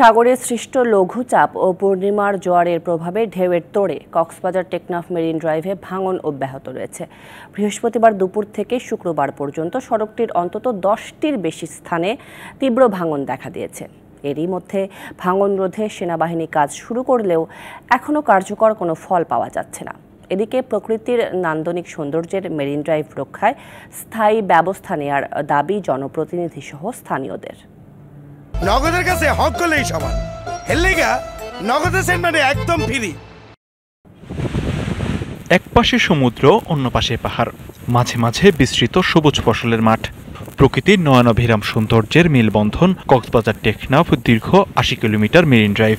সাগরে সৃষ্ট লঘুচাপ ও পূর্ণিমার জোয়ারের প্রভাবে ঢেউয়ের তোড়ে কক্সবাজার টেকনাফ মেরিন ড্রাইভে ভাঙন অব্যাহত রয়েছে বৃহস্পতিবার দুপুর থেকে শুক্রবার পর্যন্ত সড়কটির অন্তত দশটির বেশি স্থানে তীব্র ভাঙন দেখা দিয়েছে এরই মধ্যে ভাঙন রোধে সেনাবাহিনী কাজ শুরু করলেও এখনও কার্যকর কোনো ফল পাওয়া যাচ্ছে না এদিকে প্রকৃতির নান্দনিক সৌন্দর্যের মেরিন ড্রাইভ রক্ষায় স্থায়ী ব্যবস্থা নেওয়ার দাবি জনপ্রতিনিধিসহ স্থানীয়দের নগদের কাছে হক করলেই সমান হেললেগা নগদের সেন্টারে একদম ফ্রি এক পাশে সমুদ্র অন্য পাশে পাহাড় মাঝে মাঝে বিস্তৃত সবুজ ফসলের মাঠ প্রকৃতির নয়নাভিরাম সৌন্দর্যের মেলবন্ধন কক্সবাজার টেকনাফ দীর্ঘ আশি কিলোমিটার মেরিন ড্রাইভ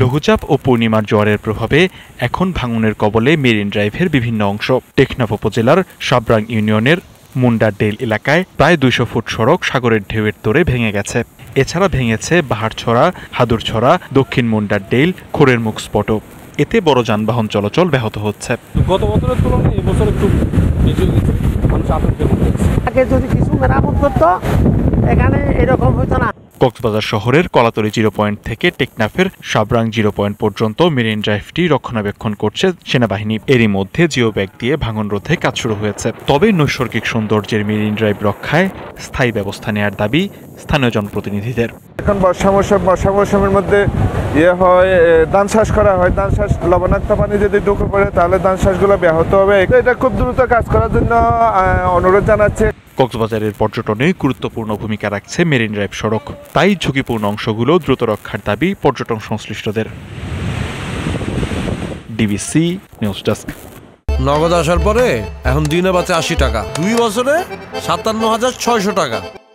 লঘুচাপ ও পূর্ণিমার জোয়ারের প্রভাবে এখন ভাঙনের কবলে মেরিন ড্রাইভের বিভিন্ন অংশ টেকনাফ উপজেলার সাবরাং ইউনিয়নের মুন্ডাডেল এলাকায় প্রায় দুইশো ফুট সড়ক সাগরের ঢেউয়ের তোরে ভেঙে গেছে এছাড়া ভেঙেছে বাহারছড়া হাদুরছড়া দক্ষিণ মুন্ডাডেল খোরের মুখ স্পটক এতে বড় যানবাহন চলাচল ব্যাহত হচ্ছে গত বছরের তুলনায় এবছর একটু আগে যদি কিছু মেরামত করতো এখানে কক্সবাজার শহরের কলাতলি জিরো পয়েন্ট থেকে টেকনাফের সাবরাং জিরো পয়েন্ট পর্যন্ত মেরিন ড্রাইভটি রক্ষণাবেক্ষণ করছে সেনাবাহিনী এরই মধ্যে জিও ব্যাগ দিয়ে ভাঙন রোধে কাজ শুরু হয়েছে তবে নৈসর্গিক সৌন্দর্যের মেরিন ড্রাইভ রক্ষায় স্থায়ী ব্যবস্থা নেয়ার দাবি স্থানীয় জনপ্রতিনিধিদের এখন বর্ষা মৌসুম বর্ষা মৌসুমের মধ্যে ইয়ে হয় ধান চাষ করা হয় ধান চাষ লবণাক্ত পানি যদি ঢুকে পড়ে তাহলে ধান চাষগুলো ব্যাহত হবে এটা খুব দ্রুত কাজ করার জন্য অনুরোধ জানাচ্ছে কক্সবাজারের পর্যটনে গুরুত্বপূর্ণ ভূমিকা রাখছে মেরিন ড্রাইভ সড়ক তাই ঝুঁকিপূর্ণ অংশগুলো দ্রুত রক্ষার দাবি পর্যটন সংশ্লিষ্টদের ডিবিসি নিউজ ডেস্ক নগদ আসার পরে এখন দিনে বাঁচে আশি টাকা দুই বছরে সাতান্ন হাজার ছয়শো টাকা